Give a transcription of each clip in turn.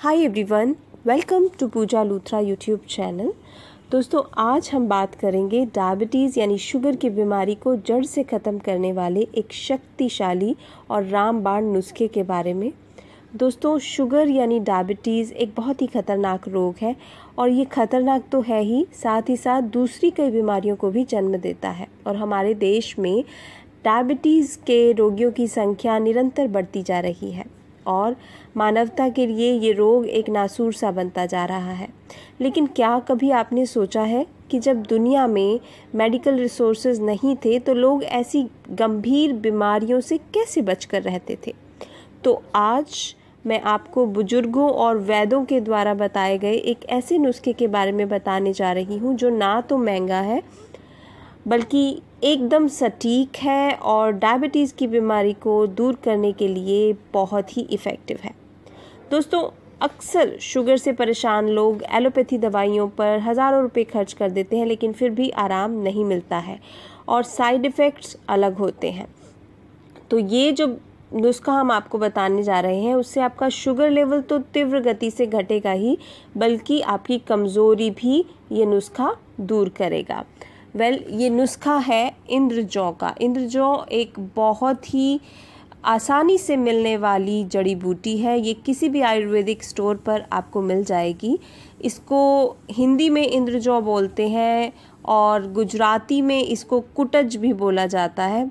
hi everyone welcome to Pooja Luthra YouTube channel दोस्तों आज हम बात करेंगे डायबिटीज़ यानी शुगर की बीमारी को जड़ से ख़त्म करने वाले एक शक्तिशाली और रामबाण नुस्खे के बारे में दोस्तों शुगर यानी डायबिटीज़ एक बहुत ही ख़तरनाक रोग है और ये ख़तरनाक तो है ही साथ ही साथ दूसरी कई बीमारियों को भी जन्म देता है और हमारे देश में डायबिटीज़ के रोगियों की संख्या निरंतर बढ़ती जा रही है और मानवता के लिए ये रोग एक नासूर सा बनता जा रहा है लेकिन क्या कभी आपने सोचा है कि जब दुनिया में मेडिकल रिसोर्सेज नहीं थे तो लोग ऐसी गंभीर बीमारियों से कैसे बचकर रहते थे तो आज मैं आपको बुजुर्गों और वैदों के द्वारा बताए गए एक ऐसे नुस्खे के बारे में बताने जा रही हूँ जो ना तो महंगा है बल्कि एकदम सटीक है और डायबिटीज़ की बीमारी को दूर करने के लिए बहुत ही इफ़ेक्टिव है दोस्तों अक्सर शुगर से परेशान लोग एलोपैथी दवाइयों पर हज़ारों रुपए खर्च कर देते हैं लेकिन फिर भी आराम नहीं मिलता है और साइड इफ़ेक्ट्स अलग होते हैं तो ये जो नुस्खा हम आपको बताने जा रहे हैं उससे आपका शुगर लेवल तो तीव्र गति से घटेगा ही बल्कि आपकी कमज़ोरी भी ये नुस्खा दूर करेगा वेल well, ये नुस्खा है इंद्रजौ का इंद्रजौ एक बहुत ही आसानी से मिलने वाली जड़ी बूटी है ये किसी भी आयुर्वेदिक स्टोर पर आपको मिल जाएगी इसको हिंदी में इंद्रजौ बोलते हैं और गुजराती में इसको कुटज भी बोला जाता है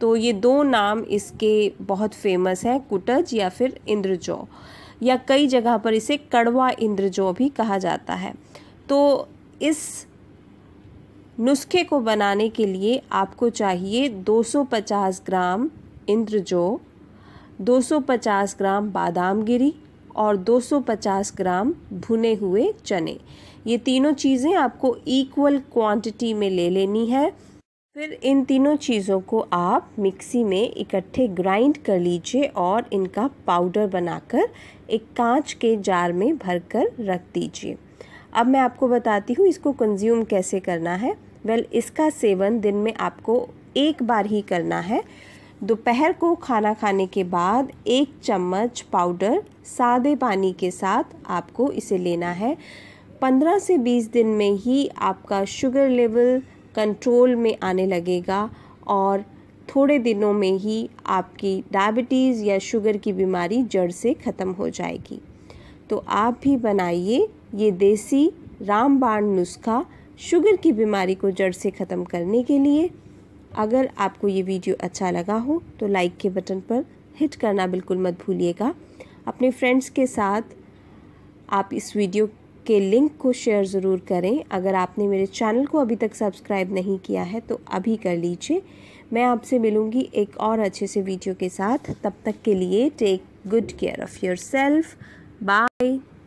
तो ये दो नाम इसके बहुत फेमस हैं कुटज या फिर इंद्रजौ या कई जगह पर इसे कड़वा इंद्रजौ भी कहा जाता है तो इस नुस्खे को बनाने के लिए आपको चाहिए 250 ग्राम इंद्रजो 250 ग्राम बादाम गिरी और 250 ग्राम भुने हुए चने ये तीनों चीज़ें आपको इक्वल क्वांटिटी में ले लेनी है फिर इन तीनों चीज़ों को आप मिक्सी में इकट्ठे ग्राइंड कर लीजिए और इनका पाउडर बनाकर एक कांच के जार में भरकर रख दीजिए अब मैं आपको बताती हूँ इसको कंज्यूम कैसे करना है वेल इसका सेवन दिन में आपको एक बार ही करना है दोपहर को खाना खाने के बाद एक चम्मच पाउडर सादे पानी के साथ आपको इसे लेना है पंद्रह से बीस दिन में ही आपका शुगर लेवल कंट्रोल में आने लगेगा और थोड़े दिनों में ही आपकी डायबिटीज़ या शुगर की बीमारी जड़ से ख़त्म हो जाएगी तो आप भी बनाइए ये देसी रामबाण नुस्खा शुगर की बीमारी को जड़ से ख़त्म करने के लिए अगर आपको ये वीडियो अच्छा लगा हो तो लाइक के बटन पर हिट करना बिल्कुल मत भूलिएगा अपने फ्रेंड्स के साथ आप इस वीडियो के लिंक को शेयर ज़रूर करें अगर आपने मेरे चैनल को अभी तक सब्सक्राइब नहीं किया है तो अभी कर लीजिए मैं आपसे मिलूँगी एक और अच्छे से वीडियो के साथ तब तक के लिए take good care of yourself bye